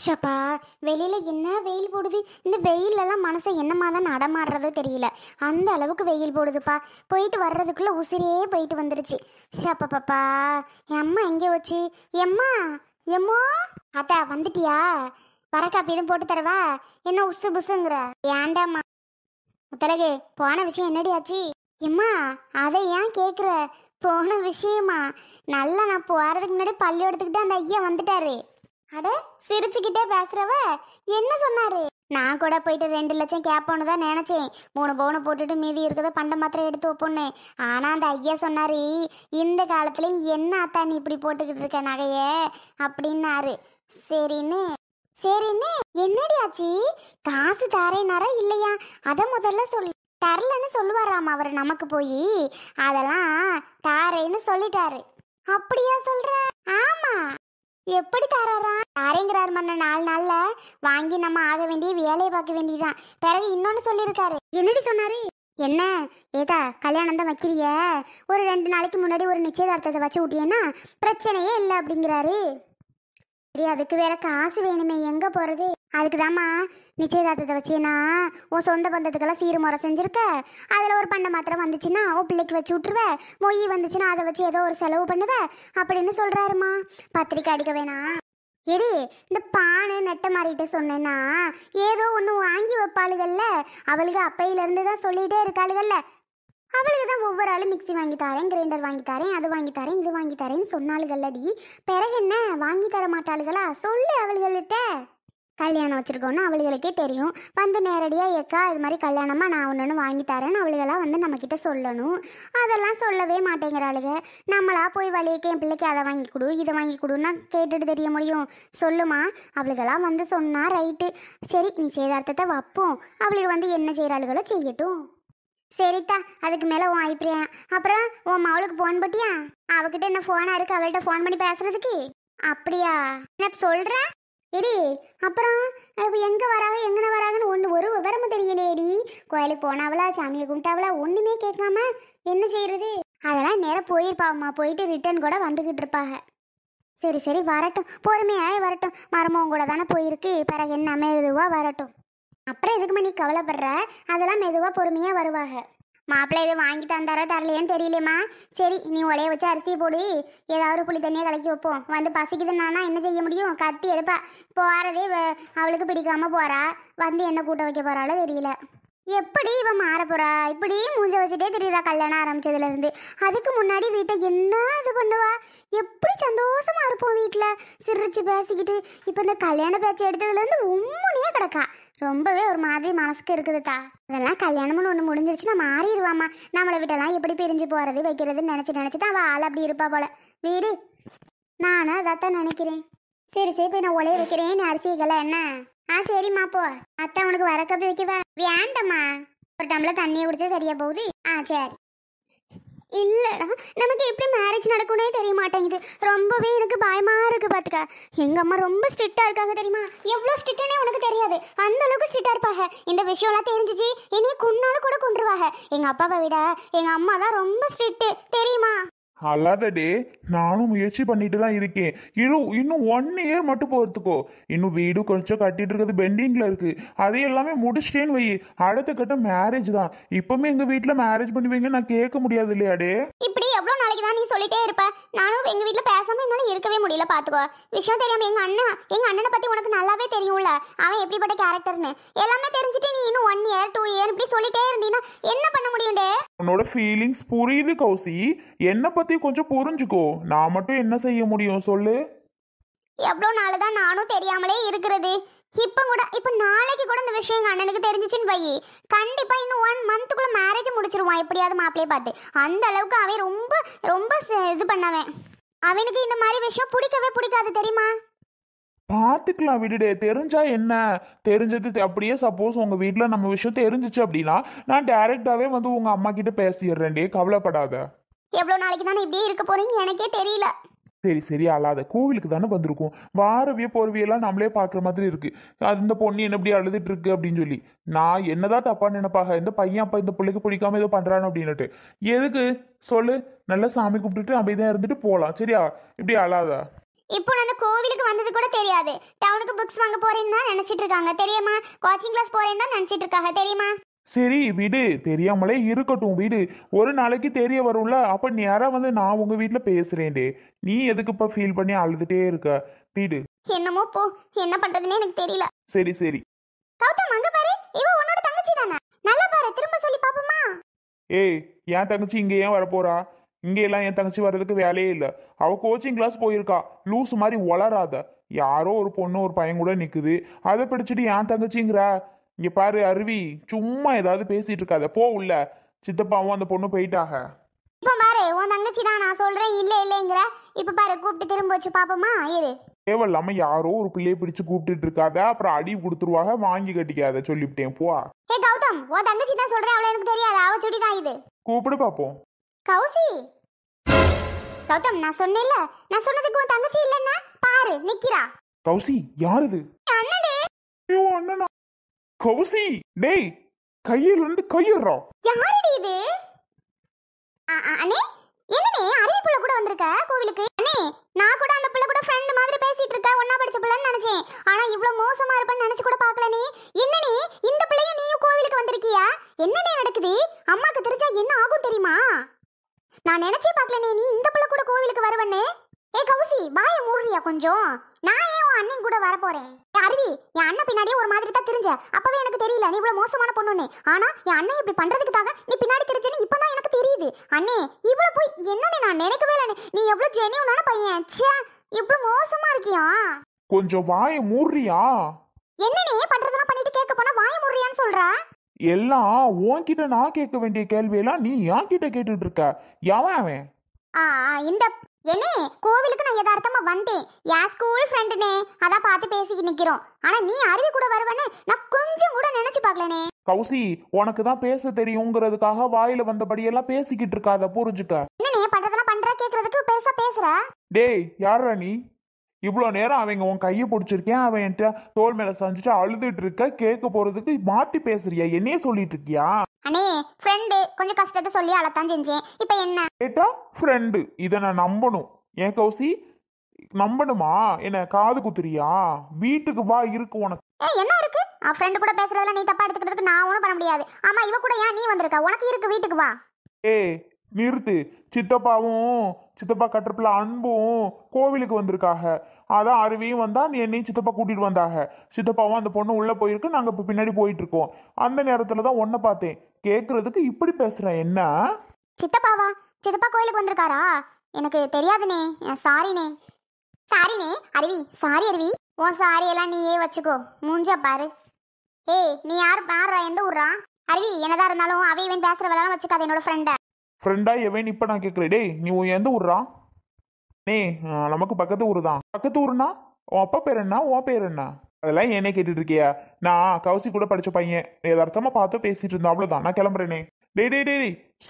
ஷப்பா வெளியில என்ன வெயில் போடுது இந்த வெயிலெல்லாம் மனசை என்னமா தான் நடமாடுறது தெரியல அந்த அளவுக்கு வெயில் போடுதுப்பா போயிட்டு வர்றதுக்குள்ளே உசிரியே போயிட்டு வந்துருச்சு ஷப்பா பாப்பா எம்மா எங்கே வச்சு எம்மா எம்மோ அத்தா வந்துட்டியா வர காப்பி எதுவும் போட்டு தரவா என்ன உசு புசுங்கிற ஏண்டாம்மா முத்தலகு போன விஷயம் என்னடி எம்மா அதை ஏன் கேட்குற போன விஷயமா நல்லா நான் போகிறதுக்கு முன்னாடி பள்ளியோடத்துக்கிட்ட அந்த ஐயா வந்துட்டாரு அட சிரிச்சுக்கிட்டே பேசுறவ என்ன சொன்னாரு நான் கூட போயிட்டு ரெண்டு லட்சம் கேட்போன்னு தான் நினச்சேன் மூணு பவுனை போட்டுட்டு மீதி இருக்கிறத பண்ட மாத்திரம் எடுத்து வைப்போன்னு ஆனால் அந்த ஐயா சொன்னார் இந்த காலத்துலேயும் என்ன அத்தா நீ இப்படி போட்டுக்கிட்டு இருக்க நகையை அப்படின்னாரு சரின்னு சரின்னு என்னடி ஆச்சு காசு தாரேனாரா இல்லையா அதை முதல்ல சொல் தரலன்னு சொல்லுவாராம் அவர் நமக்கு போய் அதெல்லாம் தாரேன்னு சொல்லிட்டாரு அப்படியா சொல்ற ஆமா எப்படி தராரா தாரேங்கிறார் மன்ன நாலு நாள்ல வாங்கி நம்ம ஆக வேண்டிய வேலையை பார்க்க வேண்டியதுதான் பிறகு இன்னொன்னு சொல்லியிருக்காரு என்னடி சொன்னாரு என்ன ஏதா கல்யாணம் தான் வைக்கிறிய ஒரு ரெண்டு நாளைக்கு முன்னாடி ஒரு நிச்சயதார்த்தத்தை வச்சு விட்டியன்னா பிரச்சனையே இல்லை அப்படிங்கிறாரு அதுக்கு வேற காசு வேணுமே எங்க போறது அதுக்கு தாம்மா நிச்சயதார்த்தத்தை வச்சேன்னா உன் சொந்த பந்தத்துக்கெல்லாம் சீருமுறை செஞ்சுருக்க அதில் ஒரு பண்டை மாத்திரம் வந்துச்சுன்னா உன் பிள்ளைக்கு வச்சு விட்ருவ மொய் வந்துச்சுன்னா அதை வச்சு ஏதோ ஒரு செலவு பண்ணுவ அப்படின்னு சொல்கிறாருமா பத்திரிக்கை அடிக்க வேணாம் எடி இந்த பானை நெட்டை மாறிட்டு சொன்னேன்னா ஏதோ ஒன்று வாங்கி வைப்பாளுகள்ல அவளுக்கு அப்பையிலேருந்து தான் சொல்லிகிட்டே இருக்காளுகள்ல அவளுக்கு தான் ஒவ்வொரு ஆளும் மிக்சி வாங்கி கிரைண்டர் வாங்கி அது வாங்கி இது வாங்கி தரேன்னு சொன்னாளுகள்லடி பிறகு என்ன வாங்கி தர மாட்டாளுகளா சொல்லு அவளுகள்கிட்ட கல்யாணம் வச்சுருக்கோன்னு அவளுகளுக்கே தெரியும் வந்து நேரடியாக ஏக்கா இது மாதிரி கல்யாணமாக நான் ஒன்று ஒன்று வாங்கி அவளுகளாக வந்து நம்மக்கிட்ட சொல்லணும் அதெல்லாம் சொல்லவே மாட்டேங்கிறாளுங்க நம்மளா போய் வழியக்கே என் பிள்ளைக்கு அதை வாங்கி கொடு இதை வாங்கி கொடுன்னா கேட்டுட்டு தெரிய முடியும் சொல்லுமா அவளுகளாம் வந்து சொன்னால் ரைட்டு சரி நீ சேதார்த்தத்தை வைப்போம் அவளுக்கு வந்து என்ன செய்கிறாளுகளோ செய்யட்டும் சரித்தா அதுக்கு மேலே உன் ஐப்பிரியா அப்புறம் உன் மவளுக்கு ஃபோன் பட்டியா அவகிட்ட என்ன ஃபோனாக இருக்கு அவள்கிட்ட ஃபோன் பண்ணி பேசுறதுக்கு அப்படியா என்ன சொல்கிறேன் எடி அப்புறம் இப்போ எங்கே வராங்க எங்கன வராங்கன்னு ஒன்று ஒரு விவரமும் தெரியலையேடி கோயிலுக்கு போனாவளா சாமியை கும்பிட்டாவளா ஒன்றுமே கேட்காம என்ன செய்யறது அதெல்லாம் நேராக போயிருப்பாம்மா போயிட்டு ரிட்டர்ன் கூட வந்துக்கிட்டு இருப்பாங்க சரி சரி வரட்டும் பொறுமையாக வரட்டும் மரமும் கூட தானே போயிருக்கு பிறகு என்ன மெதுவாக வரட்டும் அப்புறம் எதுக்குமா நீ கவலைப்படுற அதெல்லாம் மெதுவாக பொறுமையாக வருவாங்க மாப்பிள்ளை இது வாங்கி தந்தாரோ தரலையேன்னு தெரியலம்மா சரி நீ ஒலைய வச்சு அரிசி போடு ஏதாவது புளி தண்ணியை கலக்கி வைப்போம் வந்து பசிக்குதுன்னா என்ன செய்ய முடியும் கத்தி எடுப்பா போகிறதே அவளுக்கு பிடிக்காம போறா வந்து என்ன கூட்ட வைக்க போகிறாளோ தெரியல எப்படி இவன் மாற போறா இப்படி மூஞ்ச வச்சுட்டே திரியிறா கல்யாணம் ஆரம்பிச்சதுல இருந்து அதுக்கு முன்னாடி வீட்டை என்ன இது பண்ணுவா எப்படி சந்தோஷமா இருப்போம் வீட்டில் சிரிச்சு பேசிக்கிட்டு இப்போ இந்த கல்யாண பேச்சு எடுத்ததுல இருந்து கிடக்கா ரொம்பவே ஒரு மாதிரி மனசுக்கு இருக்குதுதா இதெல்லாம் கல்யாணம்னு ஒன்று நான் மாறிடுவாமா நம்மளை விட்டெல்லாம் எப்படி பிரிஞ்சு போகிறது வைக்கிறதுன்னு நினச்சி நினச்சி தான் அவள் ஆள் அப்படி இருப்பா போல வீடு நானும் அதைத்தான் நினைக்கிறேன் சரி சரி போய் நான் உலைய வைக்கிறேன் அரிசிகளை என்ன ஆ சரிம்மா போ அத்தை உனக்கு வரக்கப்பி வைக்கவா வேண்டாம்மா ஒரு டம்ளர் தண்ணியை குடிச்சா சரியா போகுது ஆ சரி இல்லடா நமக்கு எப்படி மேரேஜ் நடக்கும்னே தெரிய மாட்டேங்குது ரொம்பவே எனக்கு பயமாக இருக்குது பார்த்துக்க எங்கள் அம்மா ரொம்ப ஸ்ட்ரிக்டாக இருக்காங்க தெரியுமா எவ்வளோ ஸ்ட்ரிக்ட்னே உனக்கு தெரியாது அந்த அளவுக்கு ஸ்ட்ரிக்டாக இருப்பாங்க இந்த விஷயம்லாம் தெரிஞ்சிச்சு இனி கொண்டாலும் கூட கொண்டுருவாங்க எங்கள் அப்பாவை விட எங்கள் அம்மா தான் ரொம்ப ஸ்ட்ரிக்ட்டு தெரியுமா அல்லாதடே நானும் முயற்சி பண்ணிட்டு தான் இருக்கேன் இன்னும் இன்னும் ஒன் இயர் மட்டும் போகிறதுக்கோ இன்னும் வீடு கொஞ்சம் கட்டிட்டு இருக்கிறது பெண்டிங்கில் இருக்குது அது எல்லாமே முடிச்சிட்டேன்னு வை அடுத்த கட்டம் மேரேஜ் தான் இப்பவுமே எங்கள் வீட்டில் மேரேஜ் பண்ணுவீங்க நான் கேட்க முடியாது இல்லையாடே இப்படி எவ்வளோ நாளைக்கு தான் நீ சொல்லிட்டே இருப்ப நானும் எங்கள் வீட்டில் பேசாமல் என்னால் இருக்கவே முடியல பாத்துக்கோ விஷயம் தெரியாம எங்கள் அண்ணா எங்கள் அண்ணனை பற்றி உனக்கு நல்லாவே தெரியும்ல அவன் எப்படிப்பட்ட கேரக்டர்னு எல்லாமே தெரிஞ்சுட்டு நீ இன்னும் ஒன் இயர் டூ இயர் இப்படி சொல்லிட்டே இருந்தீங்கன்னா என்ன பண்ண முடியும்டே உன்னோட ஃபீலிங்ஸ் புரியுது கௌசி என்னை பற்றி பத்தி கொஞ்சம் புரிஞ்சுக்கோ நான் மட்டும் என்ன செய்ய முடியும் சொல்லு எவ்வளோ நாள் தான் நானும் தெரியாமலே இருக்கிறது இப்போ கூட இப்போ நாளைக்கு கூட இந்த விஷயம் அண்ணனுக்கு தெரிஞ்சிச்சுன்னு பையி கண்டிப்பாக இன்னும் ஒன் மந்த்துக்குள்ளே மேரேஜ் முடிச்சிருவான் எப்படியாவது மாப்பிளையே பார்த்து அந்த அளவுக்கு அவன் ரொம்ப ரொம்ப இது பண்ணவன் அவனுக்கு இந்த மாதிரி விஷயம் பிடிக்கவே பிடிக்காது தெரியுமா பார்த்துக்கலாம் விடுடே தெரிஞ்சா என்ன தெரிஞ்சது அப்படியே சப்போஸ் உங்கள் வீட்டில் நம்ம விஷயம் தெரிஞ்சிச்சு அப்படின்னா நான் டேரெக்டாகவே வந்து உங்கள் அம்மா கிட்ட பேசிடுறேன்டே கவலைப்படாத எவ்வளோ நாளைக்கு தானே இப்படியே இருக்க போறீங்கன்னு எனக்கே தெரியல சரி சரி அழாத கோவிலுக்கு தானே வந்திருக்கும் வாரவிய போர்வியெல்லாம் நம்மளே பார்க்குற மாதிரி இருக்கு அந்த பொண்ணு என்ன இப்படி அழுதுட்டு இருக்கு அப்படின்னு சொல்லி நான் என்னதான் தப்பா நினைப்பாக இந்த பையன் அப்பா இந்த பிள்ளைக்கு பிடிக்காம ஏதோ பண்றானு அப்படின்னுட்டு எதுக்கு சொல்லு நல்லா சாமி கும்பிட்டுட்டு அப்படிதான் இருந்துட்டு போகலாம் சரியா இப்படி அழாதா இப்போ நான் கோவிலுக்கு வந்தது கூட தெரியாது டவுனுக்கு புக்ஸ் வாங்க போறேன்னு தான் நினைச்சிட்டு இருக்காங்க தெரியுமா கோச்சிங் கிளாஸ் போறேன்னு தான் நினைச்சிட்டு இருக்காங்க தெரியுமா சரி விடு தெரியாமலே இருக்கட்டும் வீடு ஒரு நாளைக்கு தெரிய வரும்ல அப்ப நேரா வந்து நான் உங்க வீட்டுல பேசுறேன் நீ எதுக்குப்பா ஃபீல் பண்ணி அழுதுட்டே இருக்க வீடு என்னமோ போ என்ன பண்றதுனே எனக்கு தெரியல சரி சரி பாரு இவ உன்னோட தங்கச்சி தானே நல்லா பாரு திரும்ப சொல்லி பாப்போமா ஏய் என் தங்கச்சி இங்க ஏன் வரப்போறா இங்க எல்லாம் என் தங்கச்சி வர்றதுக்கு வேலையே இல்ல அவ கோச்சிங் கிளாஸ் போயிருக்கா லூஸ் மாதிரி வளராத யாரோ ஒரு பொண்ணு ஒரு பையன் கூட நிக்குது அதை பிடிச்சிட்டு என் தங்கச்சிங்கிற இங்க பாரு அருவி சும்மா ஏதாவது பேசிட்டு இருக்காத போ உள்ள சித்தப்பாவும் அந்த பொண்ணு போயிட்டாக இப்ப பாரு உன் தங்கச்சி தான் நான் சொல்றேன் இல்ல இல்லங்கிற இப்ப பாரு கூப்பிட்டு திரும்ப வச்சு பாப்போமா இரு தேவையில்லாம யாரோ ஒரு பிள்ளைய பிடிச்சு கூப்பிட்டு இருக்காத அப்புறம் அடி கொடுத்துருவாங்க வாங்கி கட்டிக்காத சொல்லிவிட்டேன் போ ஏ கௌதம் உன் தங்கச்சி தான் சொல்றேன் அவள எனக்கு தெரியாது அவ சுடி தான் இது கூப்பிடு பாப்போம் கௌசி கௌதம் நான் சொன்னேல நான் சொன்னதுக்கு உன் தங்கச்சி இல்லன்னா பாரு நிக்கிறா கௌசி யார் இது அண்ணனே ஐயோ அண்ணனா கௌசி டேய் கையில இருந்து கையுறோம் யாரடி இது அண்ணே என்னனே அரவி புள்ள கூட வந்திருக்க கோவிலுக்கு அனே நான் கூட அந்த புள்ள கூட ஃப்ரெண்ட் மாதிரி பேசிட்டு இருக்க ஒண்ணா படிச்ச புள்ளன்னு நினைச்சேன் ஆனா இவ்ளோ மோசமா இருப்பேன்னு நினைச்சு கூட பார்க்கல நீ என்னனே இந்த புள்ளைய நீயும் கோவிலுக்கு வந்திருக்கியா என்னனே நடக்குது அம்மாக்கு தெரிஞ்சா என்ன ஆகும் தெரியுமா நான் நினைச்சே பார்க்கல நீ இந்த புள்ள கூட கோவிலுக்கு வரவன்னே ஏ கௌசி வாய மூடுறியா கொஞ்சம் நான் அண்ணன் கூட வர போறேன் அருவி என் அண்ணன் பின்னாடியே ஒரு மாதிரி தான் தெரிஞ்ச அப்பவே எனக்கு தெரியல நீ இவ்வளவு மோசமான பொண்ணுன்னு ஆனா என் அண்ணன் இப்படி பண்றதுக்காக நீ பின்னாடி தெரிஞ்சுன்னு இப்பதான் எனக்கு தெரியுது அண்ணே இவ்வளவு போய் என்னன்னு நான் நினைக்கவே இல்லை நீ எவ்வளவு ஜெனியூனான பையன் ச்சே இவ்வளவு மோசமா இருக்கியா கொஞ்சம் வாய மூடுறியா என்னனே பண்றதெல்லாம் பண்ணிட்டு கேட்க போனா வாய மூடுறியான்னு சொல்ற எல்லாம் உன்கிட்ட நான் கேட்க வேண்டிய கேள்வியெல்லாம் நீ என் கிட்ட கேட்டுட்டு இருக்க யாவன் அவன் இந்த என்னே கோவிலுக்கு நான் யதார்த்தமா வந்தேன் என் ஸ்கூல் ஃப்ரெண்டுனே அதான் பார்த்து பேசிக்கிட்டு நிக்கிறோம் ஆனா நீ அருவி கூட வருவன்னு நான் கொஞ்சம் கூட நினைச்சு பார்க்கலனே கௌசி உனக்கு தான் பேச தெரியுங்கிறதுக்காக வாயில வந்தபடியெல்லாம் பேசிக்கிட்டு இருக்காத புரிஞ்சுக்க என்ன நீ பண்றதெல்லாம் பண்ற கேக்குறதுக்கு பேச பேசுற டேய் யாரா நீ இவ்வளோ நேரம் அவங்க உன் கையை பிடிச்சிருக்கேன் அவன் என்கிட்ட தோல் மேல செஞ்சுட்டு அழுதுட்டு இருக்க கேட்க போறதுக்கு மாத்தி பேசுறியா என்னையே சொல்லிட்டு இருக்கியா அண்ணே ஃப்ரெண்டு கொஞ்சம் கஷ்டத்தை சொல்லி அழத்தான் செஞ்சேன் இப்போ என்ன கேட்டா ஃப்ரெண்டு இதை நான் நம்பணும் ஏன் கௌசி நம்பணுமா என்ன காது குத்துறியா வீட்டுக்கு வா இருக்கு உனக்கு ஏ என்ன இருக்கு அவன் ஃப்ரெண்டு கூட பேசுறதுல நீ தப்பா எடுத்துக்கிறதுக்கு நான் ஒன்றும் பண்ண முடியாது ஆமா இவ கூட ஏன் நீ வந்திருக்க உனக்கு இருக்கு வீட்டுக்கு வா ஏ நிறுத்து சித்தப்பாவும் சித்தப்பா கட்டுறப்பில் அன்பும் கோவிலுக்கு வந்திருக்காக அதான் அருவியும் வந்தால் நீ என்னையும் சித்தப்பா கூட்டிகிட்டு வந்தாக சித்தப்பாவும் அந்த பொண்ணு உள்ளே போயிருக்கு நாங்கள் இப்போ பின்னாடி போயிட்டு இருக்கோம் அந்த நேரத்தில் தான் ஒன்றை பார்த்தேன் கேட்குறதுக்கு இப்படி பேசுகிறேன் என்ன சித்தப்பாவா சித்தப்பா கோயிலுக்கு வந்திருக்காரா எனக்கு தெரியாதுனே சாரினே சாரினே அருவி சாரி அருவி உன் சாரி எல்லாம் நீயே வச்சுக்கோ மூஞ்சா பாரு ஏய் நீ யார் பாரு எந்த ஊர்ரா அருவி என்னதான் இருந்தாலும் அவை இவன் பேசுற வச்சுக்காது வச்சுக்காத என்னோட ஃப்ரெண்டை ஃப்ரெண்டாக எவன் இப்போ நான் கேட்குறேன் டேய் நீ எந்த ஊர்றா நே நமக்கு பக்கத்து ஊர் தான் பக்கத்து ஊர்னா உன் அப்பா பேர் என்ன உன் பேர் என்ன அதெல்லாம் ஏனே கேட்டுட்டு இருக்கியா நான் கவுசி கூட படித்த பையன் யதார்த்தமாக பார்த்து பேசிட்டு இருந்தேன் அவ்வளோதான் நான் கிளம்புறேனே டே டே டே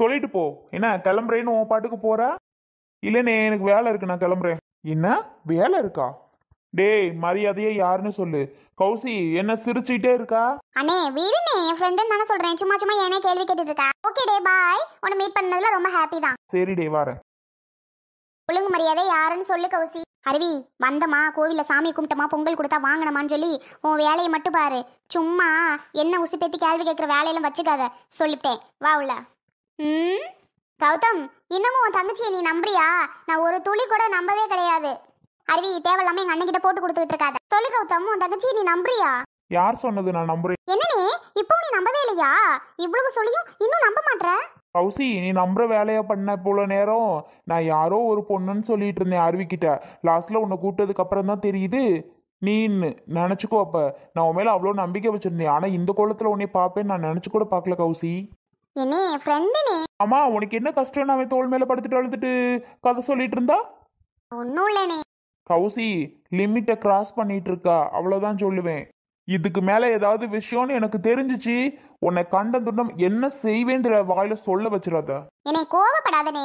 சொல்லிட்டு போ என்ன கிளம்புறேன்னு உன் பாட்டுக்கு போற இல்லைண்ணே எனக்கு வேலை இருக்கு நான் கிளம்புறேன் என்ன வேலை இருக்கா டேய் மரியாதையே யாருன்னு சொல்லு கௌசி என்ன சிரிச்சிட்டே இருக்கா அண்ணே வீடுனே என் ஃப்ரெண்டுன்னு தானே சொல்றேன் சும்மா சும்மா ஏனே கேள்வி கேட்டுட்டு இருக்கா ஓகே டே பாய் உன்னை மீட் பண்ணதுல ரொம்ப ஹாப்பி தான் சரி டே வர ஒழுங்கு மரியாதை யாருன்னு சொல்லு கௌசி அருவி வந்தமா கோவில்ல சாமி கும்பிட்டமா பொங்கல் கொடுத்தா வாங்கினமான்னு சொல்லி உன் வேலையை மட்டும் பாரு சும்மா என்ன பேத்தி கேள்வி கேட்குற வேலையெல்லாம் வச்சுக்காத சொல்லிட்டேன் வா உள்ள ம் கௌதம் இன்னமும் உன் தங்கச்சியை நீ நம்புறியா நான் ஒரு துளி கூட நம்பவே கிடையாது அருவி தேவையில்லாம எங்க அண்ணன் போட்டு கொடுத்துட்டு இருக்காத சொல்லு கௌதம் தங்கச்சி நீ நம்புறியா யார் சொன்னது நான் நம்புறேன் என்னனே இப்போ நீ நம்பவே இல்லையா இவ்வளவு சொல்லியும் இன்னும் நம்ப மாட்ற கௌசி நீ நம்புற வேலையை பண்ண போல நேரம் நான் யாரோ ஒரு பொண்ணுன்னு சொல்லிட்டு இருந்தேன் அருவி கிட்ட லாஸ்ட்ல உன்னை கூப்பிட்டதுக்கு அப்புறம் தான் தெரியுது நீன்னு நினைச்சுக்கோ அப்ப நான் உன் மேலே அவ்வளோ நம்பிக்கை வச்சிருந்தேன் ஆனா இந்த கோலத்துல உன்னை பார்ப்பேன் நான் நினச்சி கூட பாக்கல கௌசி ஆமா உனக்கு என்ன கஷ்டம் அவன் தோல் மேல படுத்துட்டு அழுதுட்டு கதை சொல்லிட்டு இருந்தா ஒன்னும் இல்லனே கௌசி லிமிட்டை கிராஸ் பண்ணிட்டு இருக்கா அவ்வளோதான் சொல்லுவேன் இதுக்கு மேலே ஏதாவது விஷயம்னு எனக்கு தெரிஞ்சிச்சு உன்னை கண்ட துண்டம் என்ன செய்வேன்ற வாயில சொல்ல வச்சிடாத என்னை கோவப்படாதனே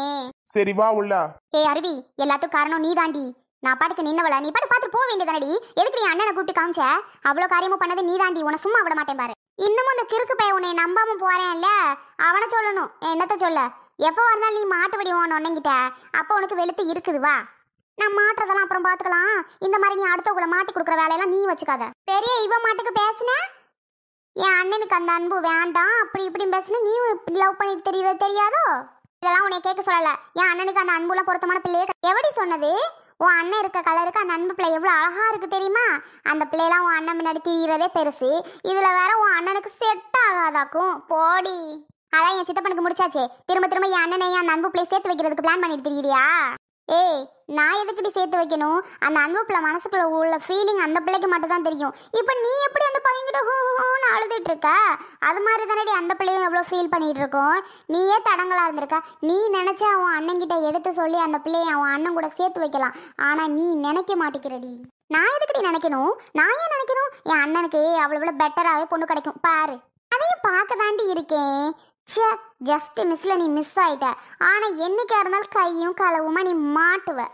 சரி வா உள்ள ஏய் அருவி எல்லாத்துக்கும் காரணம் நீ தாண்டி நான் பாட்டுக்கு நின்னவள நீ பாட்டு பார்த்து போக வேண்டியதானடி எதுக்கு நீ அண்ணனை கூப்பிட்டு காமிச்ச அவ்வளோ காரியமும் பண்ணது நீ தாண்டி உன சும்மா விட மாட்டேன் பாரு இன்னமும் அந்த கிறுக்கு பையன் உன்னை நம்பாம போறேன்ல அவனை சொல்லணும் என்னத்த சொல்ல எப்போ வந்தாலும் நீ மாட்டு வடிவான் உன்னங்கிட்ட அப்போ உனக்கு வெளுத்து இருக்குது வா நான் மாட்டுறதெல்லாம் அப்புறம் பார்த்துக்கலாம் இந்த மாதிரி நீ அடுத்தவங்களை மாட்டி கொடுக்குற வேலையெல்லாம் நீ வச்சுக்காத பெரிய இவ மாட்டுக்கு பேசுன என் அண்ணனுக்கு அந்த அன்பு வேண்டாம் அப்படி இப்படி பேசுனே நீ லவ் பண்ணிட்டு தெரியறது தெரியாதோ இதெல்லாம் உன்னை கேட்க சொல்லலை என் அண்ணனுக்கு அந்த அன்புலாம் பொருத்தமான பிள்ளையே எப்படி சொன்னது உன் அண்ணன் இருக்க கலருக்கு அந்த அன்பு பிள்ளை எவ்வளோ அழகாக இருக்குது தெரியுமா அந்த பிள்ளைலாம் உன் அண்ணன் முன்னாடி தெரியறதே பெருசு இதில் வேற உன் அண்ணனுக்கு செட் ஆகாதாக்கும் போடி அதான் என் சித்தப்பனுக்கு முடிச்சாச்சு திரும்ப திரும்ப என் அண்ணனை என் அன்பு பிள்ளை சேர்த்து வைக்கிறதுக்கு பிளான் பண்ணிட்டு திரியிறியா ஏய் நான் எதுக்குடி சேர்த்து வைக்கணும் அந்த அன்புப்புல மனசுக்குள்ள உள்ள ஃபீலிங் அந்த பிள்ளைக்கு மட்டும் தான் தெரியும் இப்போ நீ எப்படி அந்த பையன்கிட்ட ஹூன்னு அழுதுட்டு இருக்க அது மாதிரி தானடி அந்த பிள்ளையும் எவ்வளோ ஃபீல் பண்ணிட்டு இருக்கோம் நீயே தடங்களாக இருந்திருக்க நீ நினைச்ச அவன் கிட்ட எடுத்து சொல்லி அந்த பிள்ளையை அவன் அண்ணன் கூட சேர்த்து வைக்கலாம் ஆனால் நீ நினைக்க மாட்டேங்கிறடி நான் எதுக்குடி நினைக்கணும் நான் ஏன் நினைக்கணும் என் அண்ணனுக்கு அவ்வளோ பெட்டராகவே பொண்ணு கிடைக்கும் பாரு அதையும் பார்க்க தாண்டி இருக்கேன் சே ஜஸ்ட் மிஸ்ல நீ மிஸ் ஆயிட்ட ஆனா என்னைக்கா இருந்தாலும் கையும் களவுமா நீ மாட்டுவ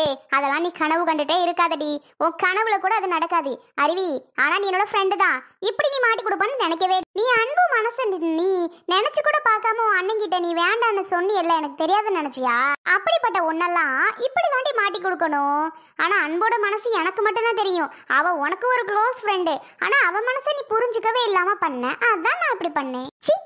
ஏய் அதெல்லாம் நீ கனவு கண்டுட்டே இருக்காதடி உன் கனவுல கூட அது நடக்காது அருவி ஆனா நீ என்னோட ஃப்ரெண்டு தான் இப்படி நீ மாட்டி கொடுப்பான்னு நினைக்கவே நீ அன்பு மனசு நீ நினைச்சு கூட பார்க்காம உன் அண்ணங்கிட்ட நீ வேண்டான்னு சொன்னியல்ல எனக்கு தெரியாது நினைச்சியா அப்படிப்பட்ட ஒன்னெல்லாம் இப்படி தாண்டி மாட்டி கொடுக்கணும் ஆனா அன்போட மனசு எனக்கு மட்டும்தான் தெரியும் அவ உனக்கு ஒரு க்ளோஸ் ஃப்ரெண்டு ஆனா அவ மனசை நீ புரிஞ்சுக்கவே இல்லாம பண்ண அதான் நான் அப்படி பண்ணேன் சி